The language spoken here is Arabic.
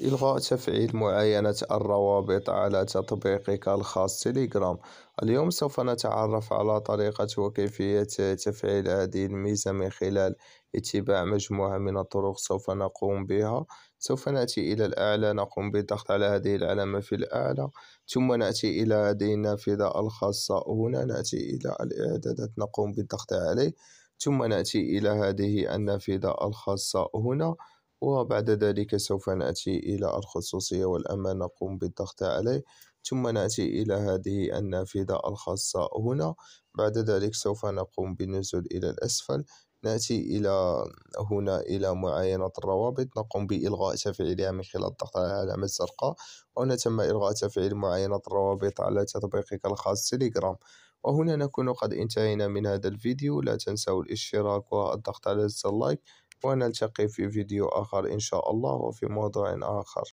إلغاء تفعيل معاينة الروابط على تطبيقك الخاص تيليجرام اليوم سوف نتعرف على طريقة وكيفية تفعيل هذه الميزة من خلال اتباع مجموعة من الطرق سوف نقوم بها سوف نأتي إلى الأعلى نقوم بالضغط على هذه العلامة في الأعلى ثم نأتي إلى هذه النافذة الخاصة هنا نأتي إلى الإعدادات نقوم بالضغط عليه ثم نأتي إلى هذه النافذة الخاصة هنا وبعد ذلك سوف نأتي إلى الخصوصية والأمان نقوم بالضغط عليه ثم نأتي إلى هذه النافذة الخاصة هنا بعد ذلك سوف نقوم بالنزول إلى الأسفل نأتي إلى هنا إلى معاينة الروابط نقوم بإلغاء تفعيلها من خلال الضغط على العلامة الزرقاء وهنا تم إلغاء تفعيل معاينة الروابط على تطبيقك الخاص تليجرام وهنا نكون قد انتهينا من هذا الفيديو لا تنسوا الاشتراك والضغط على زر اللايك ونلتقي في فيديو آخر إن شاء الله وفي موضوع آخر